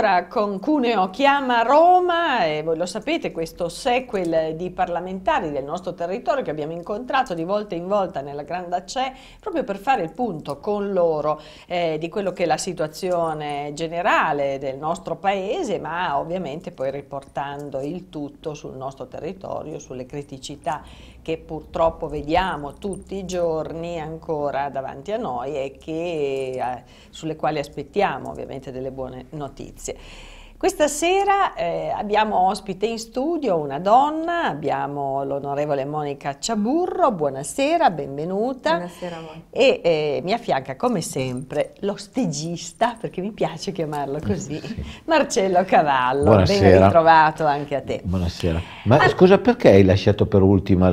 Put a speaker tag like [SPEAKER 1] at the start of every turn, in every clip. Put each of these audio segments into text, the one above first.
[SPEAKER 1] Ancora con Cuneo chiama Roma e voi lo sapete questo sequel di parlamentari del nostro territorio che abbiamo incontrato di volta in volta nella Granda Cè proprio per fare il punto con loro eh, di quello che è la situazione generale del nostro paese ma ovviamente poi riportando il tutto sul nostro territorio, sulle criticità che purtroppo vediamo tutti i giorni ancora davanti a noi e che, eh, sulle quali aspettiamo ovviamente delle buone notizie. области. Questa sera eh, abbiamo ospite in studio una donna, abbiamo l'onorevole Monica Ciaburro, buonasera, benvenuta. Buonasera a voi. E eh, mi affianca come sempre lo stegista, perché mi piace chiamarlo così, Marcello Cavallo. Buonasera. Ben ritrovato anche a te.
[SPEAKER 2] Buonasera. Ma ah, scusa perché hai lasciato per ultima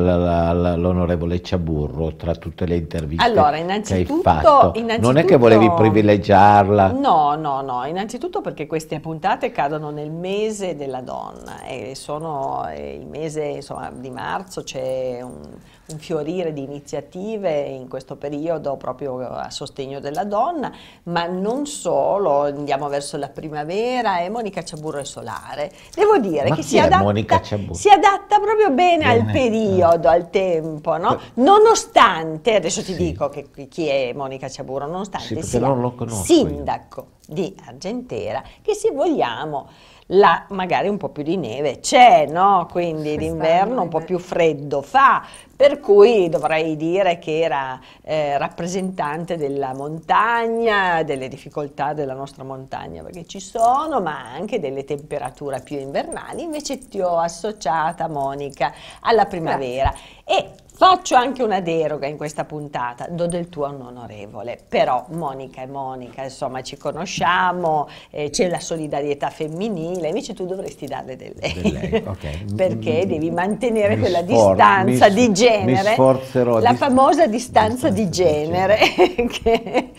[SPEAKER 2] l'onorevole Ciaburro tra tutte le interviste allora, innanzitutto, innanzitutto, Non è che volevi privilegiarla?
[SPEAKER 1] No, no, no, innanzitutto perché queste puntate cadono nel mese della donna e sono eh, il mese insomma, di marzo c'è un, un fiorire di iniziative in questo periodo proprio a sostegno della donna, ma non solo, andiamo verso la primavera e Monica Ciaburro è solare. Devo dire ma che si adatta, si adatta, proprio bene, bene. al periodo, no. al tempo, no? nonostante, adesso ti sì. dico che, chi è Monica Ciaburro, nonostante sì, sia non sindaco io. di Argentera, che se vogliamo là magari un po' più di neve c'è, no? Quindi d'inverno un po' più freddo fa, per cui dovrei dire che era eh, rappresentante della montagna, delle difficoltà della nostra montagna, perché ci sono, ma anche delle temperature più invernali, invece ti ho associata Monica alla primavera. Grazie. E Faccio anche una deroga in questa puntata, do del tuo a onorevole, però Monica e Monica, insomma, ci conosciamo, eh, c'è la solidarietà femminile, invece tu dovresti darle del lei, okay. perché devi mantenere mi quella distanza di genere,
[SPEAKER 2] sforzerò, la
[SPEAKER 1] famosa distanza di genere che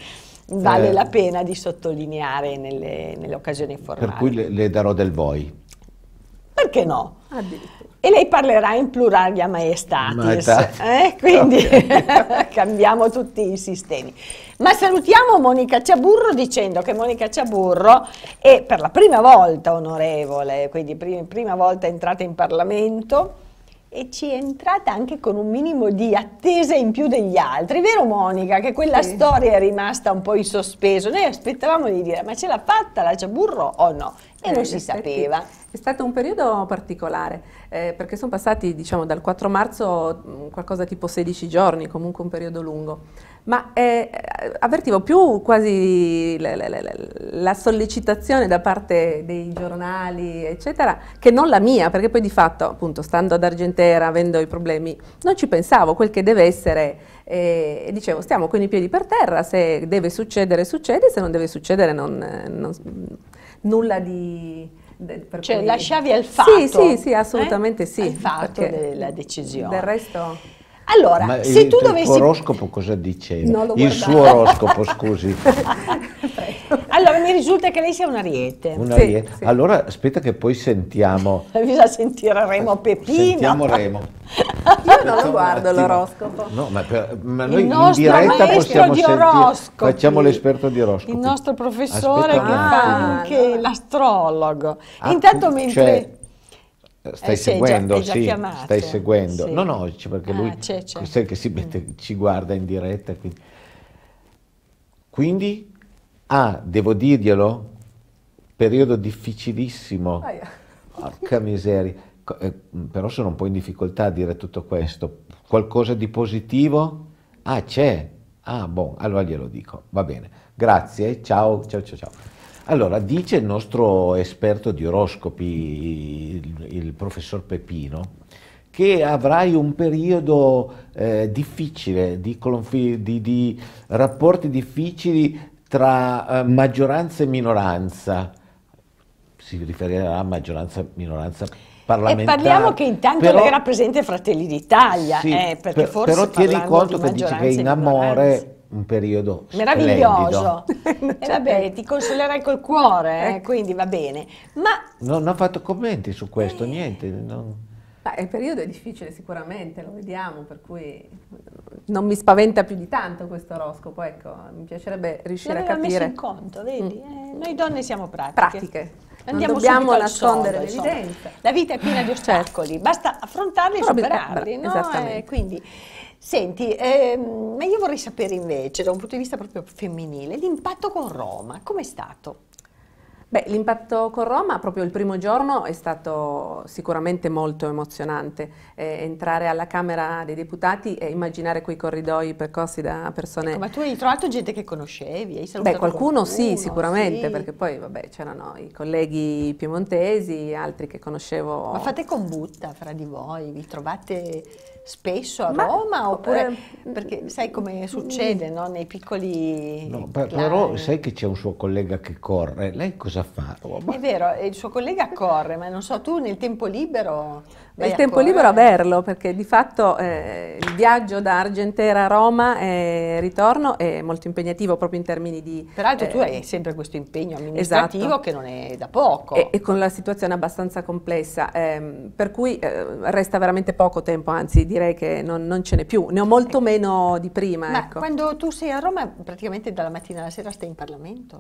[SPEAKER 1] vale eh, la pena di sottolineare nelle, nelle occasioni formali. Per cui
[SPEAKER 2] le, le darò del voi.
[SPEAKER 1] Perché no? Addirittura. E lei parlerà in pluralia maestatis, eh? quindi okay. cambiamo tutti i sistemi. Ma salutiamo Monica Ciaburro dicendo che Monica Ciaburro è per la prima volta onorevole, quindi prim prima volta entrata in Parlamento e ci è entrata anche con un minimo di attesa in più degli altri, vero Monica? Che quella sì. storia è rimasta un po' in sospeso, noi aspettavamo di dire ma ce l'ha fatta la Ciaburro o no? E eh, non si sapeva. È stato
[SPEAKER 3] un periodo particolare, eh, perché sono passati diciamo, dal 4 marzo mm, qualcosa tipo 16 giorni, comunque un periodo lungo. Ma eh, avvertivo più quasi la, la, la, la, sollecitazione da parte dei giornali, eccetera, che non la mia, perché poi di fatto, appunto, stando ad Argentera, avendo i problemi, non ci pensavo, quel che deve essere, eh, dicevo, stiamo con i piedi per terra, se deve succedere succede, se non deve succedere non, eh, non,
[SPEAKER 1] nulla di... Per cioè cui... lasciavi
[SPEAKER 3] al fatto. Sì, sì, sì assolutamente eh? sì. Al fatto della decisione. Del resto... Allora,
[SPEAKER 1] Ma se tu dovessi... Il oroscopo
[SPEAKER 2] cosa dice? Il suo oroscopo, scusi.
[SPEAKER 1] allora, mi risulta che lei sia un ariete. Un ariete.
[SPEAKER 2] Sì, allora, sì. aspetta che poi sentiamo...
[SPEAKER 1] Bisogna sentire Remo Pepino. Sentiamo Remo. Io non lo guardo l'oroscopo. No,
[SPEAKER 2] ma, per, ma noi in diretta possiamo di oroscopi. Facciamo l'esperto di oroscopo. Il
[SPEAKER 1] nostro professore Aspetta che fa ah, anche no. l'astrologo. Ah, Intanto cioè, mentre...
[SPEAKER 2] Eh, stai, eh, seguendo, già, sì, stai seguendo, sì. No, no, cioè, perché ah, lui ah, c'è, c'è. Che si mette, mm. ci guarda in diretta. Quindi. quindi, ah, devo dirglielo, periodo difficilissimo. Porca miseria. Eh, però sono un po' in difficoltà a dire tutto questo. Qualcosa di positivo? Ah, c'è. Ah, buon, allora glielo dico. Va bene. Grazie, ciao, ciao, ciao, ciao. Allora, dice il nostro esperto di oroscopi, il, il professor Pepino, che avrai un periodo eh, difficile, di, di, di, rapporti difficili tra eh, maggioranza e minoranza. Si riferirà a maggioranza e minoranza parlamentari. E parliamo che intanto però, lei
[SPEAKER 1] rappresenta Fratelli d'Italia, sì, eh, perché per, forse Però tieni conto che dice che in amore
[SPEAKER 2] un periodo meraviglioso.
[SPEAKER 1] e vabbè, ti consolerai col cuore, eh, ecco. quindi va bene. Ma
[SPEAKER 2] non, non ho fatto commenti su questo, eh. niente. Non...
[SPEAKER 1] Beh, il periodo è difficile sicuramente, lo vediamo, per cui
[SPEAKER 3] non mi spaventa più di tanto questo oroscopo, ecco, mi piacerebbe riuscire L'aveva a capire. messo in
[SPEAKER 1] conto, vedi? Mm. Eh, noi donne siamo pratiche. Pratiche. Andiamo non dobbiamo nascondere l'evidenza. La vita è piena di ostacoli, certo. basta affrontarli e eh, superarli. No? Esattamente. Eh, quindi, Senti, ehm, ma io vorrei sapere invece, da un punto di vista proprio femminile, l'impatto con Roma, com'è stato?
[SPEAKER 3] Beh, l'impatto con Roma proprio il primo giorno è stato sicuramente molto emozionante. Eh, entrare alla Camera dei Deputati e immaginare quei corridoi percorsi da persone... Ecco,
[SPEAKER 1] ma tu hai trovato gente che conoscevi? Hai salutato Beh, qualcuno, qualcuno sì, sicuramente, sì. perché
[SPEAKER 3] poi c'erano i colleghi piemontesi, altri che conoscevo... Ma fate
[SPEAKER 1] combutta fra di voi, vi trovate spesso a Ma, Roma oppure eh, perché mm, sai come mm, succede mm. no? nei piccoli no, per, però sai
[SPEAKER 2] che c'è un suo collega che corre lei cosa fa? Oh,
[SPEAKER 1] è vero il suo collega corre ma non so tu nel tempo libero Beh, il tempo ancora. libero
[SPEAKER 3] averlo, perché di fatto eh, il viaggio da Argentera a Roma e ritorno è molto impegnativo proprio in termini di...
[SPEAKER 1] Peraltro eh, tu hai sempre questo impegno amministrativo esatto. che non è da
[SPEAKER 3] poco. E, e con la situazione abbastanza complessa, ehm, per cui eh, resta veramente poco tempo, anzi direi che non, non ce n'è più, ne ho molto meno di prima. Ma ecco.
[SPEAKER 1] quando tu sei a Roma praticamente dalla mattina alla sera stai in Parlamento?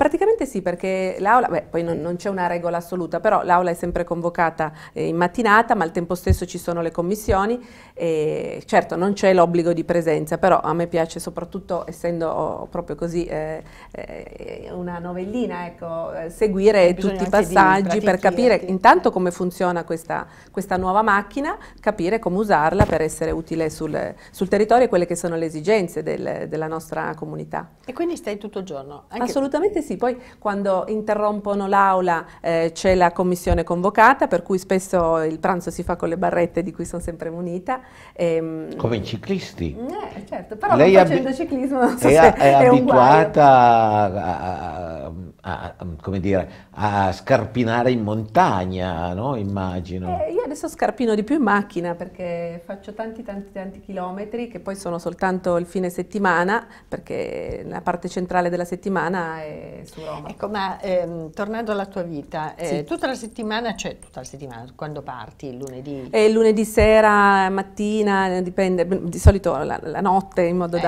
[SPEAKER 3] Praticamente sì, perché l'aula, beh, poi non, non c'è una regola assoluta, però l'aula è sempre convocata eh, in mattinata, ma al tempo stesso ci sono le commissioni e certo non c'è l'obbligo di presenza, però a me piace soprattutto, essendo proprio così eh, eh, una novellina, ecco, eh, seguire eh, tutti i passaggi per capire intanto come funziona questa, questa, nuova macchina, capire come usarla per essere utile sul, sul territorio e quelle che sono le esigenze del, della nostra comunità.
[SPEAKER 1] E quindi stai tutto il giorno?
[SPEAKER 3] Assolutamente sì sì, poi quando interrompono l'aula eh, c'è la commissione convocata, per cui spesso il pranzo si fa con le barrette di cui sono sempre munita. E, ehm, Come
[SPEAKER 2] i ciclisti.
[SPEAKER 3] Eh, certo, però Lei non facendo ciclismo non so è, è, è abituata
[SPEAKER 2] a, a, a a, come dire, a scarpinare in montagna,
[SPEAKER 3] no? immagino. Eh, io adesso scarpino di più in macchina perché faccio tanti tanti tanti chilometri che poi sono soltanto il fine settimana perché la parte centrale della settimana è su Roma. Ecco, ma ehm, tornando alla tua vita, eh, sì.
[SPEAKER 1] tutta la settimana, cioè tutta la settimana, quando parti? Il lunedì? Eh,
[SPEAKER 3] lunedì sera, mattina, dipende, di solito la, la notte in modo ecco,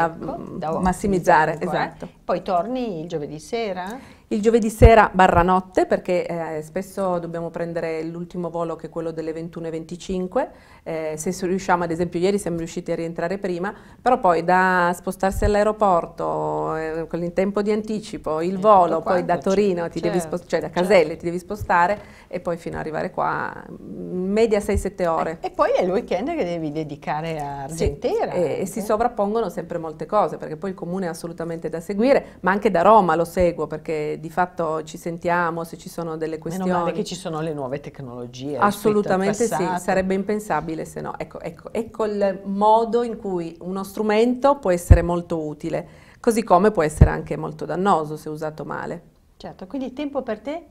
[SPEAKER 3] da, da mm, massimizzare, ecco, eh. esatto.
[SPEAKER 1] Poi torni il
[SPEAKER 3] giovedì sera? Il giovedì sera barra notte perché eh, spesso dobbiamo prendere l'ultimo volo che è quello delle 21.25, eh, se riusciamo ad esempio ieri siamo riusciti a rientrare prima, però poi da spostarsi all'aeroporto eh, con il tempo di anticipo, il volo, poi da certo, Torino, certo. cioè da certo. Caselle certo. ti devi spostare e poi fino ad arrivare qua, mm, media 6-7 ore. E, poi è il weekend che devi dedicare a Argentina. Sì, e, e si sovrappongono sempre molte cose perché poi il comune è assolutamente da seguire dire, ma anche da Roma lo seguo perché di fatto ci sentiamo se ci sono delle questioni. Meno male che ci sono le nuove
[SPEAKER 1] tecnologie. Assolutamente sì, sarebbe
[SPEAKER 3] impensabile se no. Ecco, ecco, ecco il modo in cui uno strumento può essere molto utile, così come può essere anche molto dannoso se usato male.
[SPEAKER 1] Certo, quindi tempo per te?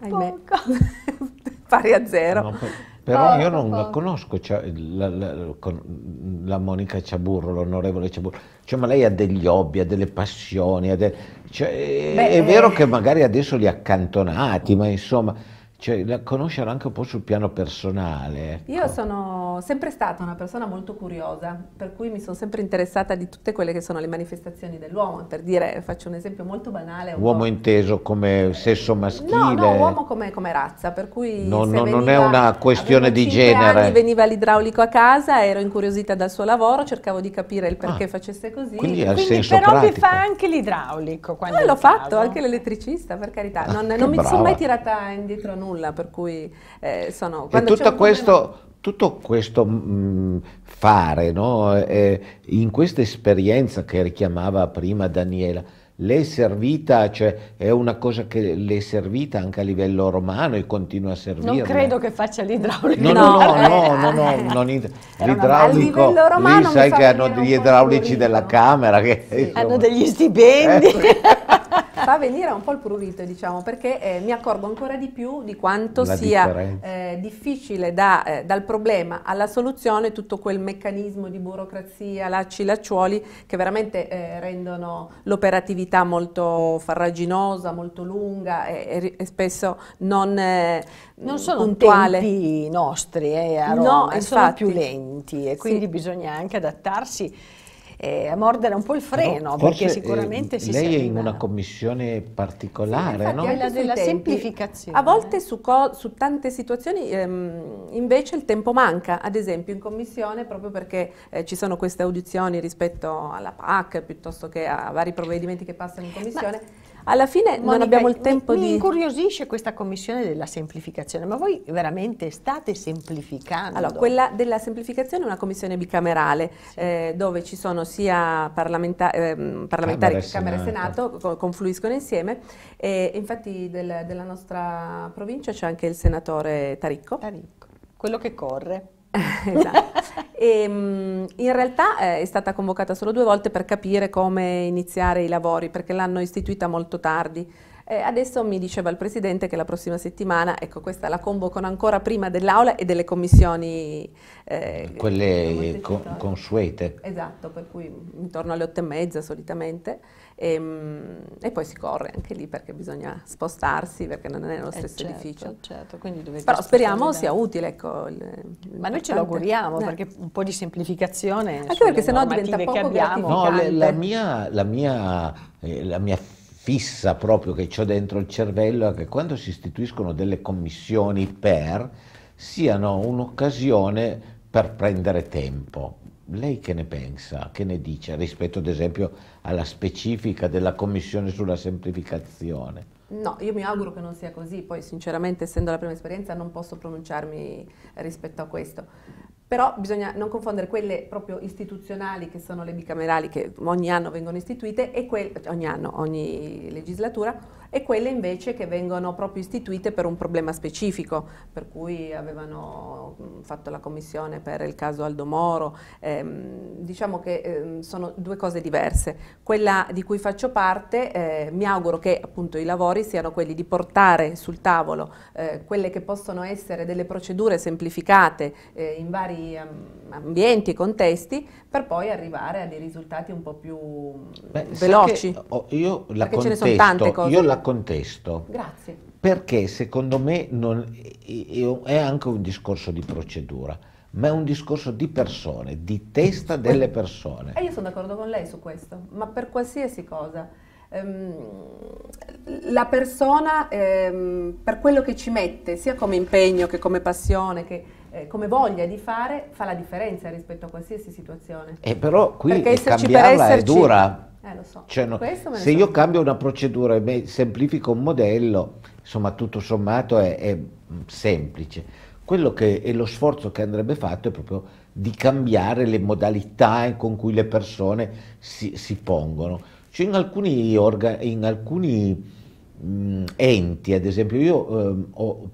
[SPEAKER 1] Ahimè.
[SPEAKER 3] Pari a zero. No, però io certo, non la certo.
[SPEAKER 2] conosco cioè, la, la, la, Monica Ciaburro, l'onorevole Ciaburro. Cioè, ma lei ha degli hobby, ha delle passioni. Ha de... cioè, Beh, è eh. vero eh. che magari adesso li ha accantonati, ma insomma, cioè, la conoscere anche un po' sul piano personale. Ecco.
[SPEAKER 3] Io sono sempre stata una persona molto curiosa, per cui mi sono sempre interessata di tutte quelle che sono le manifestazioni dell'uomo. Per dire, faccio un esempio molto banale. Uomo
[SPEAKER 2] inteso come sesso maschile? No, no uomo
[SPEAKER 3] come, come, razza, per cui no, no, veniva, non è una
[SPEAKER 2] questione di genere. Anni,
[SPEAKER 3] veniva l'idraulico a casa, ero incuriosita dal suo lavoro, cercavo di capire il perché ah, facesse così. Quindi, quindi, quindi però pratico. mi fa anche l'idraulico. No, ah, l'ho fatto, anche l'elettricista, per carità. Ah, non, ah, non mi sono mai tirata indietro nulla, per cui eh, sono... E tutto questo... Problema,
[SPEAKER 2] tutto questo mh, mm, fare, no? eh, in questa esperienza che richiamava prima Daniela, le è servita, cioè è una cosa che le è servita anche a livello romano e continua a servire. Non credo
[SPEAKER 1] che faccia l'idraulico. No, no, no, no, no,
[SPEAKER 2] non l'idraulico. Lì sai che hanno gli idraulici della Camera. Che,
[SPEAKER 1] hanno degli stipendi. Eh
[SPEAKER 3] fa venire un po' il prurito, diciamo, perché eh, mi accorgo ancora di più di quanto La sia eh, difficile da, eh, dal problema alla soluzione tutto quel meccanismo di burocrazia, lacci, lacciuoli, che veramente eh, rendono l'operatività molto farraginosa, molto lunga e, e spesso non, puntuale. Eh, non sono puntuale.
[SPEAKER 1] tempi nostri eh, a Roma, no, sono più lenti e quindi sì. bisogna anche adattarsi eh, mordere un po' il freno, no, perché eh, sicuramente eh, si Lei è in
[SPEAKER 2] una commissione particolare, sì, no? Quella
[SPEAKER 1] della tempi. semplificazione. A volte su, su tante
[SPEAKER 3] situazioni ehm, invece il tempo manca, ad esempio in commissione proprio perché eh, ci sono queste audizioni rispetto alla PAC piuttosto che a vari provvedimenti che passano in commissione.
[SPEAKER 1] Ma alla fine Monica, non abbiamo il tempo mi, di... Mi incuriosisce questa commissione della semplificazione, ma voi veramente state semplificando? Allora, quella della semplificazione è una commissione bicamerale
[SPEAKER 3] sì. eh, dove ci sono sia parlamenta eh, parlamentari che Camera e Senato, co confluiscono insieme e infatti del, della nostra provincia c'è anche il senatore Taricco. Taricco, quello che corre. esatto. E, ehm, in realtà eh, è stata convocata solo due volte per capire come iniziare i lavori, perché l'hanno istituita molto tardi. Eh, adesso mi diceva il Presidente che la prossima settimana, ecco questa la convocano ancora prima dell'Aula e delle commissioni... Eh,
[SPEAKER 2] Quelle con, consuete.
[SPEAKER 3] Esatto, per cui intorno alle otto e mezza solitamente. E, ehm, e, poi si corre anche lì perché bisogna spostarsi perché non è nello eh, stesso certo, edificio. Certo, Però speriamo
[SPEAKER 1] sia utile. Ecco, il, Ma noi ce lo auguriamo eh. perché un po' di semplificazione. Anche perché sennò diventa poco abbiamo. No, la, la
[SPEAKER 2] mia, la mia, eh, la mia fissa proprio che ho dentro il cervello è che quando si istituiscono delle commissioni per siano un'occasione per prendere tempo. Lei che ne pensa, che ne dice rispetto ad esempio alla specifica della commissione sulla semplificazione?
[SPEAKER 3] No, io mi auguro che non sia così, poi sinceramente essendo la prima esperienza non posso pronunciarmi rispetto a questo. Però bisogna non confondere quelle proprio istituzionali, che sono le bicamerali che ogni anno vengono istituite, e quelle, cioè, ogni anno, ogni legislatura, e quelle invece che vengono proprio istituite per un problema specifico, per cui avevano mm, fatto la commissione per il caso Aldo Moro. Ehm, diciamo che ehm, sono due cose diverse. Quella di cui faccio parte, eh, mi auguro che appunto i lavori siano quelli di portare sul tavolo eh, quelle che possono essere delle procedure semplificate eh, in vari vari ehm, ambienti contesti per poi arrivare a dei risultati un po' più mm, Beh, veloci.
[SPEAKER 2] Oh, io la perché contesto, ce ne sono tante cose. Io la contesto. Grazie. Perché secondo me non, è anche un discorso di procedura ma è un discorso di persone, di testa delle persone. E eh,
[SPEAKER 3] io sono d'accordo con lei su questo, ma per qualsiasi cosa. Ehm, la persona, ehm, per quello che ci mette, sia come impegno che come passione, che eh, come voglia di fare fa la differenza rispetto a qualsiasi situazione. E eh, però qui cambiarla per è dura. Eh, lo so. Cioè, no, se so. io
[SPEAKER 2] cambio una procedura e semplifico un modello, insomma tutto sommato è, è semplice. Quello che è lo sforzo che andrebbe fatto è proprio di cambiare le modalità con cui le persone si, si pongono. Cioè in alcuni, organ, in alcuni mh, mm, enti, ad esempio, io eh, ho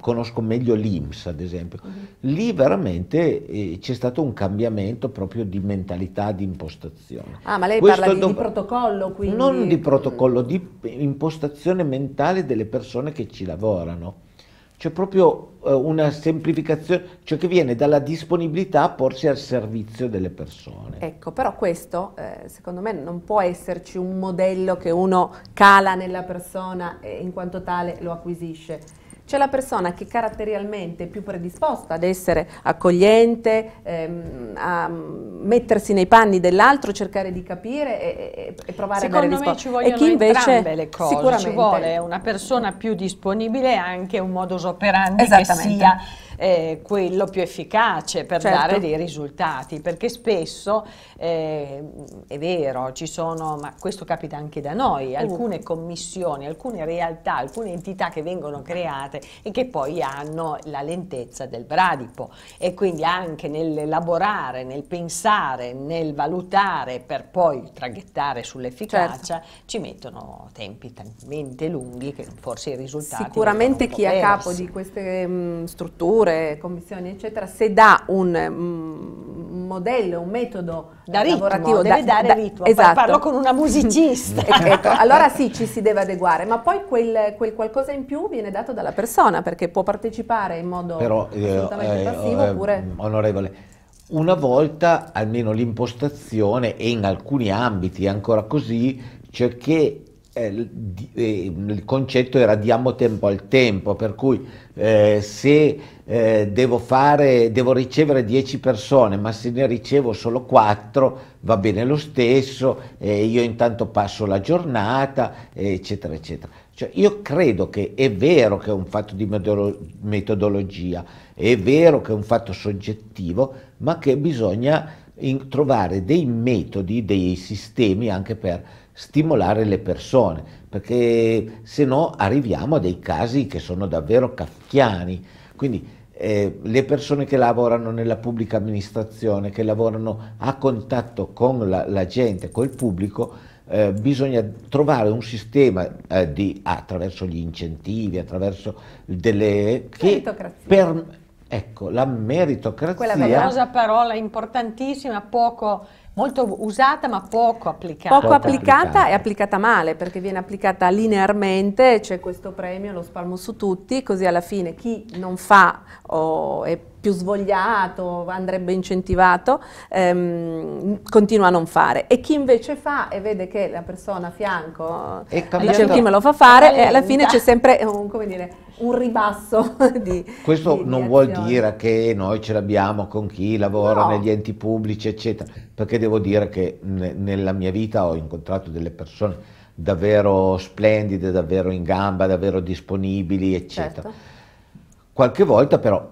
[SPEAKER 2] conosco meglio l'IMS, ad esempio, mhm. lì veramente eh, c'è stato un cambiamento proprio di mentalità, di impostazione. Ah,
[SPEAKER 3] ma lei Questo parla di, di protocollo quindi? Non di protocollo,
[SPEAKER 2] di impostazione mentale delle persone che ci lavorano. C'è proprio eh, una semplificazione, cioè che viene dalla disponibilità a porsi al servizio delle persone.
[SPEAKER 3] Ecco, però questo eh, secondo me non può esserci un modello che uno cala nella persona e in quanto tale lo acquisisce c'è la persona che caratterialmente è più predisposta ad essere accogliente, ehm, a mettersi nei panni dell'altro, cercare di capire
[SPEAKER 1] e, e, e provare Secondo a dare risposte. Secondo me ci vogliono entrambe le cose, sicuramente. ci vuole una persona più disponibile e anche un modus operandi che sia eh, quello più efficace per certo. dare dei risultati, perché spesso eh, è vero, ci sono, ma questo capita anche da noi, mm. alcune commissioni, alcune realtà, alcune entità che vengono create e che poi hanno la lentezza del bradipo e quindi anche nell'elaborare, nel pensare, nel valutare per poi traghettare sull'efficacia certo. ci mettono tempi talmente lunghi che forse i risultati... Sicuramente chi è a capo di
[SPEAKER 3] queste mh, mm, strutture procure, commissioni, eccetera, se dà un um, modello, un metodo eh, da ritmo, lavorativo, deve da, dare da, ritmo, esatto. parlo con una musicista. ecco, allora sì, ci si deve adeguare, ma poi quel, quel, qualcosa in più viene dato dalla persona, perché può partecipare in modo Però, eh, assolutamente eh, passivo eh, oppure...
[SPEAKER 2] Onorevole, una volta almeno l'impostazione e in alcuni ambiti ancora così, cioè che eh, il concetto era diamo tempo al tempo, per cui eh, se eh, devo, fare, devo ricevere 10 persone, ma se ne ricevo solo 4 va bene lo stesso, io intanto passo la giornata, eccetera, eccetera. Cioè, io credo che è vero che è un fatto di metodologia, è vero che è un fatto soggettivo, ma che bisogna trovare dei metodi, dei sistemi anche per stimolare le persone, perché se no arriviamo a dei casi che sono davvero kafkiani. Quindi eh, le persone che lavorano nella pubblica amministrazione, che lavorano a contatto con la, la gente, col pubblico, eh, bisogna trovare un sistema eh, di, attraverso gli incentivi, attraverso delle... Che per, ecco, la meritocrazia. Quella famosa
[SPEAKER 1] parola importantissima, poco molto usata ma poco applicata. Poco, applicata, e applicata male perché
[SPEAKER 3] viene applicata linearmente, c'è questo premio, lo spalmo su tutti, così alla fine chi non fa o è più svogliato, andrebbe incentivato, ehm, continua a non fare. E chi invece fa e vede che la persona a fianco dice chi me lo fa fare, e alla fine c'è sempre un, come dire, un ribasso di...
[SPEAKER 2] Questo di, non di vuol dire che noi ce l'abbiamo con chi lavora no. negli enti pubblici, eccetera, perché devo dire che nella mia vita ho incontrato delle persone davvero splendide, davvero in gamba, davvero disponibili, eccetera. Certo. Qualche volta però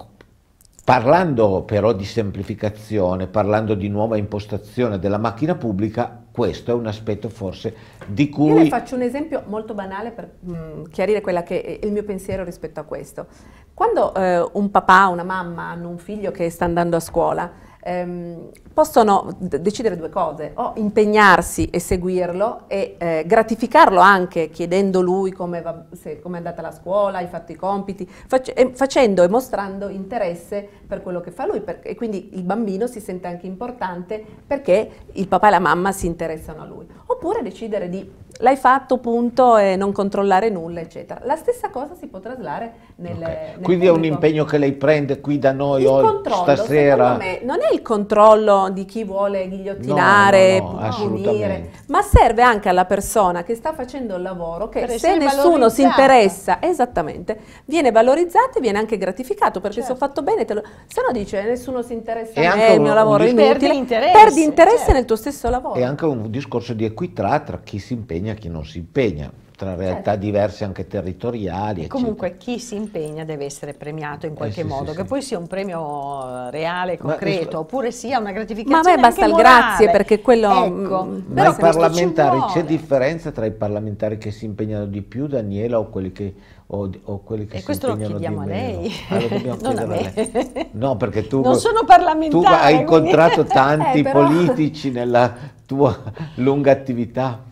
[SPEAKER 2] Parlando però di semplificazione, parlando di nuova impostazione della macchina pubblica, questo è un aspetto forse di cui... Io le
[SPEAKER 3] faccio un esempio molto banale per mh, mm, chiarire quella che è il mio pensiero rispetto a questo. Quando eh, un papà, o una mamma hanno un figlio che sta andando a scuola, ehm, possono decidere due cose, o impegnarsi e seguirlo e eh, gratificarlo anche chiedendo lui come, va, se, come, è andata la scuola, hai fatto i compiti, fac e ehm, facendo e mostrando interesse per quello che fa lui e quindi il bambino si sente anche importante perché il papà e la mamma si interessano a lui. Oppure decidere di l'hai fatto punto e non controllare nulla eccetera. La stessa cosa si può traslare nel, okay. nel Quindi pubblico. è
[SPEAKER 2] un impegno che lei prende qui da noi oggi, stasera.
[SPEAKER 3] Me, non è il controllo di chi vuole ghigliottinare, no, no, no, punire, ma serve anche alla persona che sta facendo il lavoro che per se nessuno si interessa, esattamente, viene valorizzato e viene anche gratificato perché certo. se ho certo. fatto bene, te lo, se no dice nessuno si interessa a me, il mio lavoro è inutile, perdi interesse, perdi interesse certo.
[SPEAKER 1] nel tuo stesso lavoro. È anche
[SPEAKER 2] un discorso di equità tra chi si impegna impegna, chi non si impegna, tra realtà certo. diverse anche territoriali.
[SPEAKER 1] Comunque chi si impegna deve essere premiato in eh qualche eh sì, modo, sì, che sì. poi sia un premio reale, concreto, ma, oppure sia una gratificazione. Ma a me basta il grazie perché quello... Mm, ecco, mm,
[SPEAKER 3] ma i parlamentari,
[SPEAKER 2] c'è differenza tra i parlamentari che si impegnano di più, Daniela, o quelli che... O, o quelli che e si questo lo chiediamo a lei, ah, non a me. Lei. No, perché tu, non sono parlamentare, tu hai incontrato quindi... tanti eh, però... politici nella tua lunga attività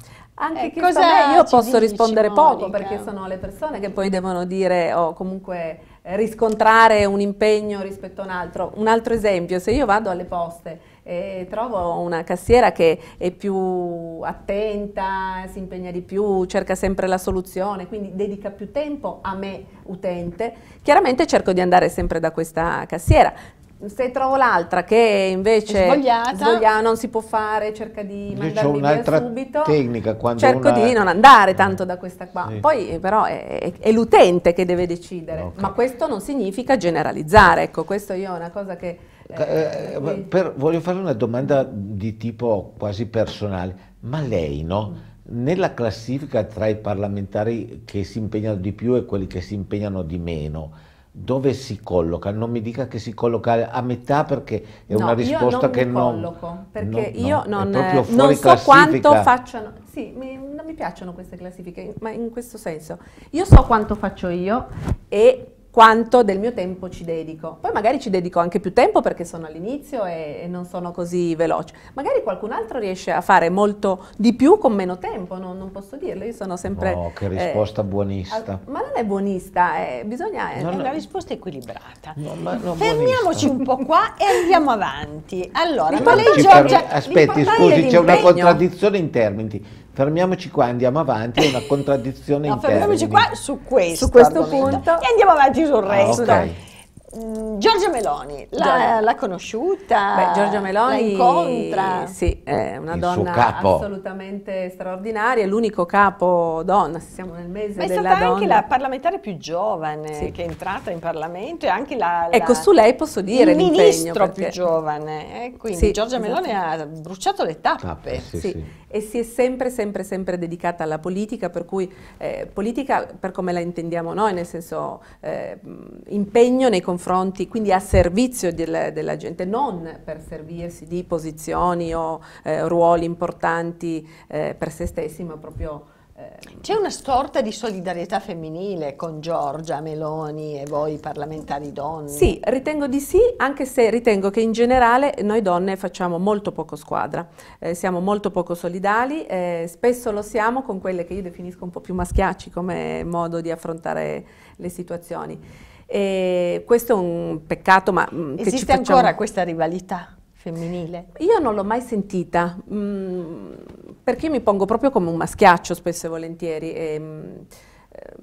[SPEAKER 1] anche eh, cos'è? Io posso rispondere dici, poco
[SPEAKER 3] perché sono le persone che poi devono dire o comunque eh, riscontrare un impegno rispetto a un altro. Un altro esempio, se io vado alle poste e trovo una cassiera che è più attenta, si impegna di più, cerca sempre la soluzione, quindi dedica più tempo a me utente, chiaramente cerco di andare sempre da questa cassiera se trovo l'altra che invece svogliata. svogliata. non si può fare, cerca di mandarmi via subito, tecnica,
[SPEAKER 2] cerco una... di non mm.
[SPEAKER 3] andare tanto da questa qua. Sì. Poi eh, però è, è l'utente che deve decidere, okay. ma questo non significa generalizzare, ecco, questo io è una cosa che...
[SPEAKER 2] Eh, eh, eh per, voglio fare una domanda di tipo quasi personale, ma lei no? nella classifica tra i parlamentari che si impegnano di più e quelli che si impegnano di meno, dove si colloca? Non mi dica che si colloca a metà perché è no, una risposta che non che non... Colloco,
[SPEAKER 3] perché no, io non, eh, non so classifica. quanto facciano... Sì, mi, non mi piacciono queste classifiche, ma in questo senso. Io so quanto faccio io e quanto del mio tempo ci dedico. Poi magari ci dedico anche più tempo perché sono all'inizio e, e, non sono così veloce. Magari qualcun altro riesce a fare molto di più con meno tempo, no, non posso dirlo, io sono
[SPEAKER 1] sempre... Oh, che eh, risposta eh,
[SPEAKER 2] buonista.
[SPEAKER 1] ma non è buonista, eh, bisogna... Eh, no, è una risposta equilibrata. No, Fermiamoci buonista. un po' qua e andiamo avanti. Allora, qual è Giorgia... Aspetti, scusi, c'è una contraddizione
[SPEAKER 2] in termini Fermiamoci qua, andiamo avanti, è una contraddizione no, interna. Fermiamoci qua
[SPEAKER 1] su questo, su questo punto e andiamo avanti sul ah, resto. Ah, okay. Mm, Giorgia Meloni, la, l'ha conosciuta? Beh, Giorgia Meloni incontra? Sì, è una Il donna assolutamente straordinaria, è l'unico
[SPEAKER 3] capo donna, siamo nel mese Ma della donna. è stata anche la
[SPEAKER 1] parlamentare più giovane sì. che è entrata in Parlamento e anche la... la ecco, su lei posso dire Il ministro perché... più giovane, eh? quindi sì, Giorgia esatto.
[SPEAKER 3] Meloni ha bruciato le tappe. tappe ah, sì, sì e si è sempre, sempre, sempre dedicata alla politica, per cui eh, politica per come la intendiamo noi, nel senso eh, impegno nei confronti confronti, quindi a servizio del, della gente, non per servirsi di posizioni
[SPEAKER 1] o eh, ruoli importanti eh, per se stessi, ma proprio... Eh, C'è una sorta di solidarietà femminile con Giorgia, Meloni e voi parlamentari donne?
[SPEAKER 3] Sì, ritengo di sì, anche se ritengo che in generale noi donne facciamo molto poco squadra, eh, siamo molto poco solidali, eh, spesso lo siamo con quelle che io definisco un po' più maschiacci come modo di affrontare le situazioni. E questo è un peccato, ma... Mm, Esiste facciamo... ancora questa rivalità? femminile? Io non l'ho mai sentita, mh, mm, perché mi pongo proprio come un maschiaccio spesso e volentieri. E, ehm, mh,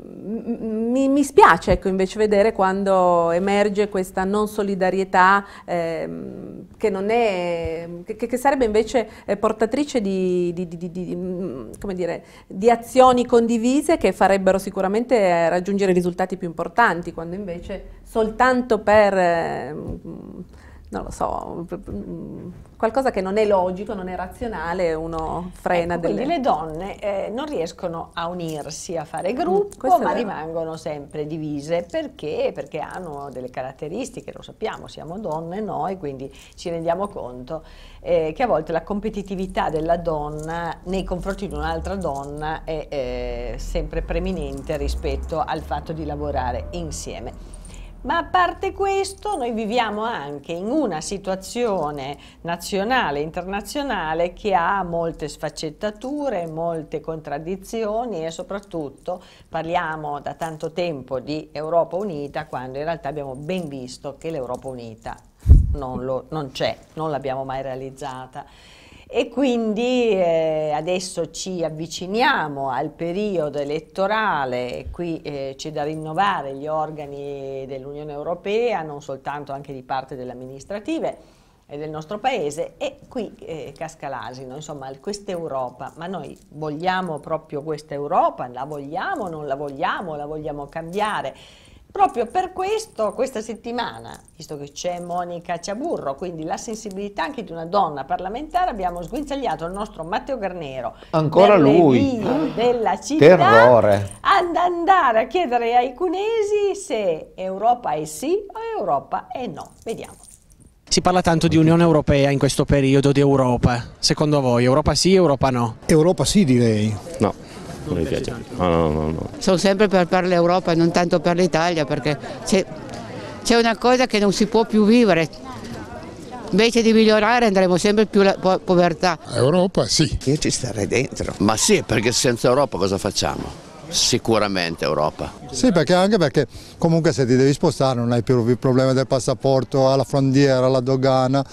[SPEAKER 3] mi, mi, spiace ecco, invece vedere quando emerge questa non solidarietà ehm, che, non è, che, che, sarebbe invece eh, portatrice di, di, di, mm, dire, di, azioni condivise che farebbero sicuramente eh, raggiungere risultati più importanti, quando invece soltanto per... Ehm, non lo so, qualcosa che non
[SPEAKER 1] è logico, non è razionale, uno frena ecco, delle... Quindi le donne eh, non riescono a unirsi, a fare mm, gruppo, mm, ma rimangono sempre divise perché? perché? hanno delle caratteristiche, lo sappiamo, siamo donne noi, quindi ci rendiamo conto eh, che a volte la competitività della donna nei confronti di un'altra donna è eh, sempre preminente rispetto al fatto di lavorare insieme. Ma a parte questo, noi viviamo anche in una situazione nazionale internazionale che ha molte sfaccettature, molte contraddizioni e soprattutto parliamo da tanto tempo di Europa Unita quando in realtà abbiamo ben visto che l'Europa Unita non, non c'è, non l'abbiamo mai realizzata e quindi eh, adesso ci avviciniamo al periodo elettorale, qui eh, c'è da rinnovare gli organi dell'Unione Europea, non soltanto anche di parte delle amministrative e del nostro paese e qui eh, casca l'asino, insomma questa Europa, ma noi vogliamo proprio questa Europa, la vogliamo, non la vogliamo, la vogliamo cambiare? Proprio per questo questa settimana, visto che c'è Monica Ciaburro, quindi la sensibilità anche di una donna parlamentare, abbiamo sguinzagliato il nostro Matteo Garnero. Ancora lui. Ah, della città. Terrore. Ad andare a chiedere ai cunesi se Europa è sì o Europa è no. Vediamo. Si parla tanto di Unione Europea in questo periodo, di Europa. Secondo voi Europa sì, Europa no? Europa sì direi. No non mi piace
[SPEAKER 3] più. No, no, no, no. Sono sempre per, per l'Europa e non tanto per l'Italia perché c'è una cosa che non si può più vivere, invece di migliorare andremo sempre più alla po povertà.
[SPEAKER 2] Europa sì. Io ci starei dentro. Ma sì, perché senza Europa cosa facciamo? Sicuramente Europa.
[SPEAKER 3] Sì, perché anche perché comunque se ti devi spostare non hai più il problema del passaporto alla frontiera, alla dogana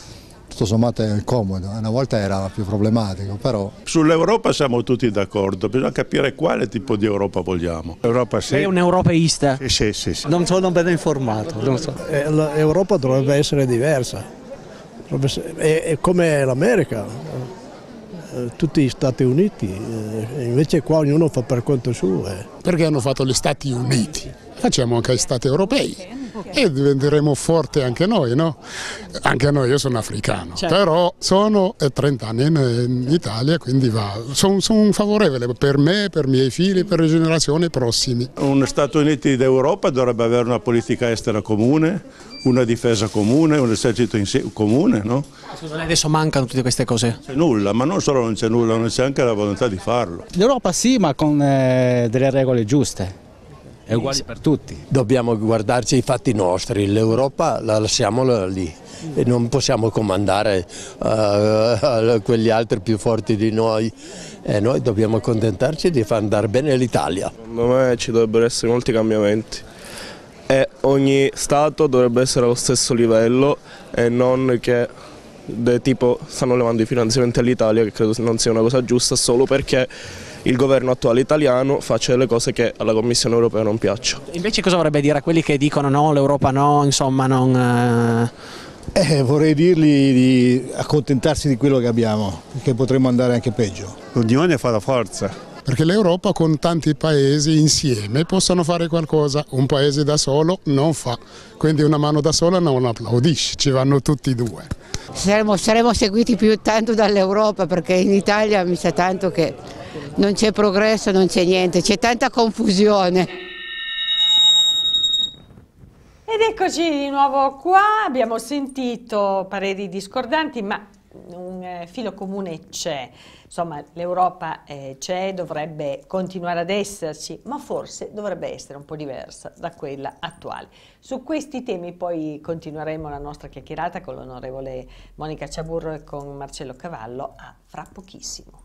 [SPEAKER 3] tutto sommato è comodo, eh.
[SPEAKER 1] una volta era più problematico però.
[SPEAKER 3] Sull'Europa siamo tutti d'accordo, bisogna capire quale
[SPEAKER 1] tipo di Europa vogliamo. Europa sì. Sei un europeista? Sì, sì, sì, sì. Non sono ben informato.
[SPEAKER 3] So. Eh, L'Europa dovrebbe essere diversa, è come l'America, eh, tutti gli Stati Uniti, invece qua ognuno fa per conto suo. Perché hanno fatto gli Stati Uniti? Facciamo anche gli Stati Europei e diventeremo forti anche noi, no? Anche noi, io sono africano, certo. però sono 30 eh, anni in, in Italia, quindi sono son favorevole per me, per i miei figli, per le generazioni prossime. Un Stato Uniti d'Europa dovrebbe avere una politica estera comune, una difesa comune, un esercito comune, no?
[SPEAKER 1] Secondo lei adesso mancano tutte queste cose?
[SPEAKER 3] C'è nulla, ma non solo non c'è nulla, non c'è anche la volontà di farlo.
[SPEAKER 1] L'Europa sì, ma con
[SPEAKER 2] eh, delle regole giuste è uguale per tutti. Dobbiamo guardarci i fatti nostri, l'Europa la lasciamo lì e non possiamo comandare uh,
[SPEAKER 3] quegli altri più forti di noi e noi dobbiamo accontentarci di far andare bene l'Italia. Secondo me ci dovrebbero essere molti
[SPEAKER 1] cambiamenti
[SPEAKER 3] e ogni Stato dovrebbe essere allo stesso livello e non che de, tipo stanno levando i finanziamenti all'Italia che credo non sia una cosa giusta solo perché il governo attuale italiano faccia delle cose che alla Commissione europea non piacciono.
[SPEAKER 1] Invece cosa vorrebbe dire a quelli che dicono no, l'Europa no,
[SPEAKER 3] insomma non... Eh, eh, vorrei dirgli di accontentarsi di quello che abbiamo, che potremmo andare anche peggio.
[SPEAKER 1] L'unione fa la forza.
[SPEAKER 3] Perché l'Europa con tanti paesi insieme possono fare qualcosa, un paese da solo non fa, quindi una mano da sola non applaudisci, ci vanno tutti e due. Saremo, saremo seguiti più tanto dall'Europa perché in Italia mi sa tanto che non c'è progresso, non c'è niente, c'è tanta confusione.
[SPEAKER 1] Ed eccoci di nuovo qua, abbiamo sentito pareri discordanti, ma un eh, filo comune c'è. Insomma, l'Europa eh, c'è, dovrebbe continuare ad esserci, ma forse dovrebbe essere un po' diversa da quella attuale. Su questi temi poi continueremo la nostra chiacchierata con l'onorevole Monica Ciaburro e con Marcello Cavallo a fra pochissimo.